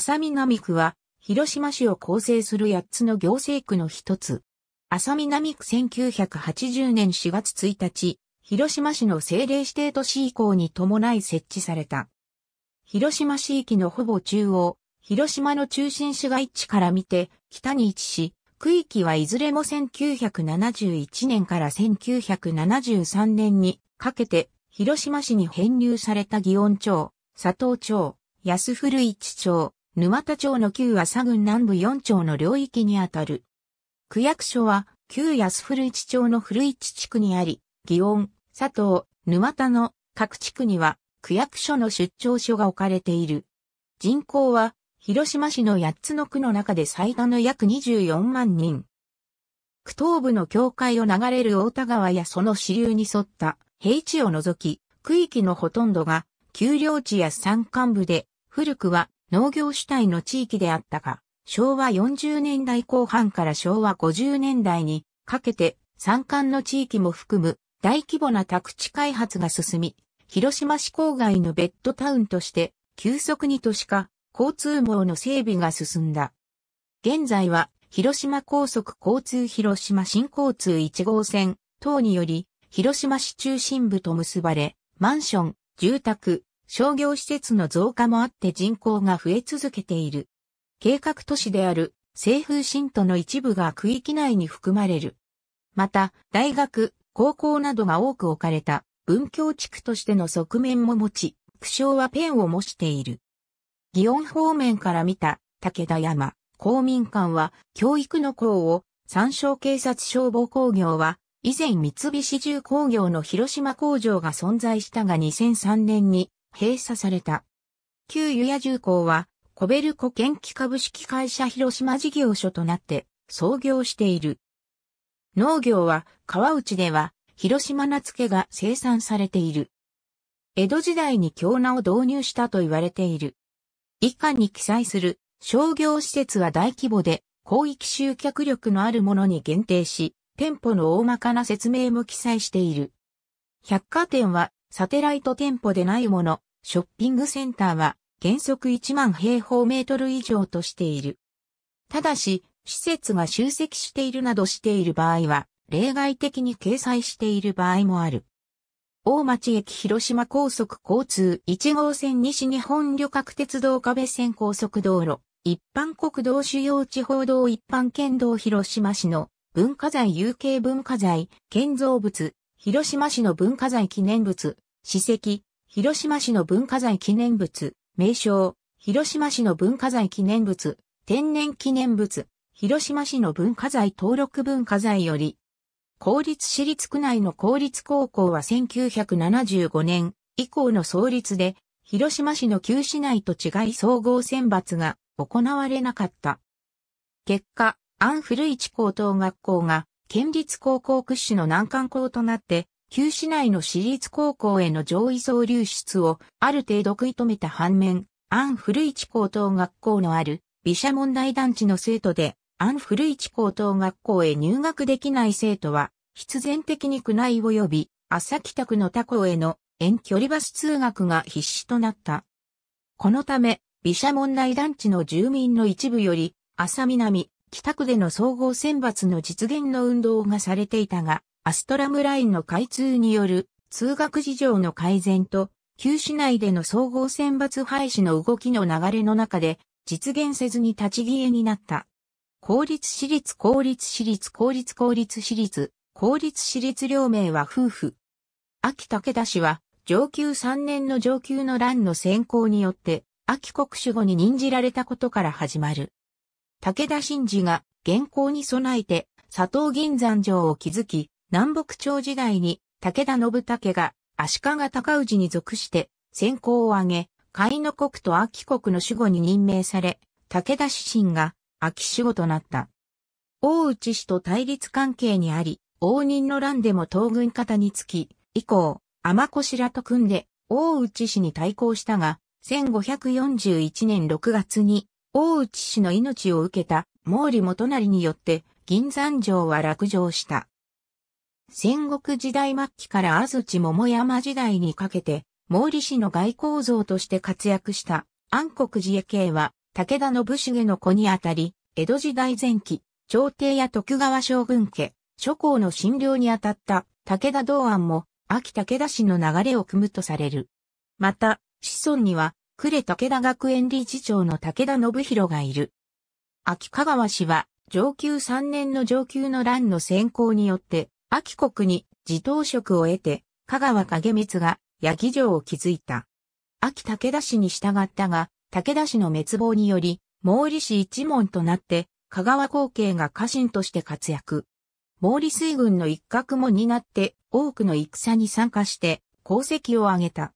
浅南区は、広島市を構成する8つの行政区の一つ。浅南区1980年4月1日、広島市の政令指定都市移行に伴い設置された。広島市域のほぼ中央、広島の中心市街地から見て、北に位置し、区域はいずれも1971年から1973年にかけて、広島市に編入された祇園町、佐藤町、安古市町、沼田町の旧朝郡南部4町の領域にあたる。区役所は、旧安古市町の古市地区にあり、祇園、佐藤、沼田の各地区には、区役所の出張所が置かれている。人口は、広島市の8つの区の中で最多の約24万人。区東部の境界を流れる大田川やその支流に沿った平地を除き、区域のほとんどが丘陵地や山間部で、古くは農業主体の地域であったが、昭和40年代後半から昭和50年代にかけて山間の地域も含む大規模な宅地開発が進み、広島市郊外のベッドタウンとして急速に都市化、交通網の整備が進んだ。現在は広島高速交通広島新交通1号線等により広島市中心部と結ばれ、マンション、住宅、商業施設の増加もあって人口が増え続けている。計画都市である西風新都の一部が区域内に含まれる。また、大学、高校などが多く置かれた文教地区としての側面も持ち、苦笑はペンを模している。祇園方面から見た武田山、公民館は教育の校を、参照警察消防工業は、以前三菱重工業の広島工場が存在したが2003年に閉鎖された。旧湯屋重工は、コベルコ研機株式会社広島事業所となって創業している。農業は川内では広島付けが生産されている。江戸時代に京名を導入したと言われている。以下に記載する商業施設は大規模で広域集客力のあるものに限定し、店舗の大まかな説明も記載している。百貨店はサテライト店舗でないもの、ショッピングセンターは原則1万平方メートル以上としている。ただし、施設が集積しているなどしている場合は、例外的に掲載している場合もある。大町駅広島高速交通1号線西日本旅客鉄道壁線高速道路、一般国道主要地方道一般県道広島市の文化財有形文化財、建造物、広島市の文化財記念物、史跡、広島市の文化財記念物、名称、広島市の文化財記念物、天然記念物、広島市の文化財登録文化財より、公立市立区内の公立高校は1975年以降の創立で、広島市の旧市内と違い総合選抜が行われなかった。結果、アン古市高等学校が県立高校屈指の難関校となって、旧市内の私立高校への上位層流出をある程度食い止めた反面、アン・古市高等学校のある、美写問題団地の生徒で、アン・古市高等学校へ入学できない生徒は、必然的に区内及び、朝帰宅の他校への遠距離バス通学が必至となった。このため、美写問題団地の住民の一部より、朝南、北区での総合選抜の実現の運動がされていたが、アストラムラインの開通による通学事情の改善と、旧市内での総合選抜廃止の動きの流れの中で、実現せずに立ち消えになった。公立私立公立私立公立公立私立、公立私立両名は夫婦。秋武田氏は、上級3年の上級の乱の選考によって、秋国守語に任じられたことから始まる。武田真治が、現行に備えて、佐藤銀山城を築き、南北朝時代に武田信武が足利尊氏に属して先行を挙げ、海の国と秋国の守護に任命され、武田氏神が秋守護となった。大内氏と対立関係にあり、応仁の乱でも東軍方につき、以降、天越らと組んで大内氏に対抗したが、1541年6月に大内氏の命を受けた毛利元成によって銀山城は落城した。戦国時代末期から安土桃山時代にかけて、毛利氏の外交像として活躍した安国寺家系は、武田信繁の子にあたり、江戸時代前期、朝廷や徳川将軍家、諸侯の診療にあたった武田道安も、秋武田氏の流れを組むとされる。また、子孫には、呉武田学園理事長の武田信弘がいる。秋香川氏は、上級3年の上級の乱の先行によって、秋国に自頭職を得て、香川景光が八木城を築いた。秋武田氏に従ったが、武田氏の滅亡により、毛利氏一門となって、香川光景が家臣として活躍。毛利水軍の一角も担って多くの戦に参加して功績を挙げた。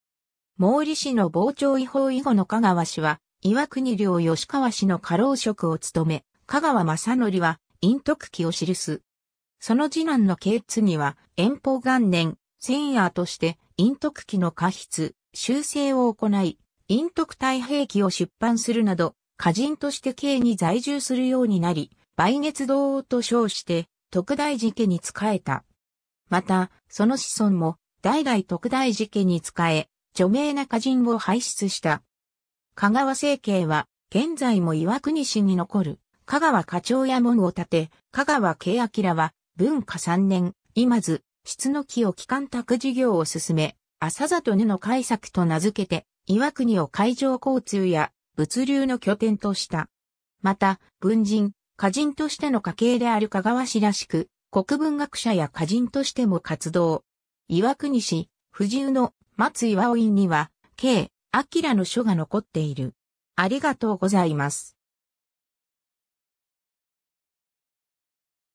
毛利氏の傍聴違法以後の香川氏は、岩国領吉川氏の家老職を務め、香川正則は、陰徳記を記す。その次男の慶津には、遠方元年、千夜として、陰徳記の過筆、修正を行い、陰徳太平記を出版するなど、歌人として慶に在住するようになり、梅月堂王と称して、徳大寺家に仕えた。また、その子孫も、代々徳大寺家に仕え、著名な歌人を輩出した。香川政慶は、現在も岩国市に残る、香川課長や門を建て、香川慶明は、文化3年、今津、質の木を機関託事業を進め、朝里根の開作と名付けて、岩国を海上交通や物流の拠点とした。また、文人、歌人としての家系である香川氏らしく、国文学者や歌人としても活動。岩国市、藤生の松岩尾院には、K. 明の書が残っている。ありがとうございます。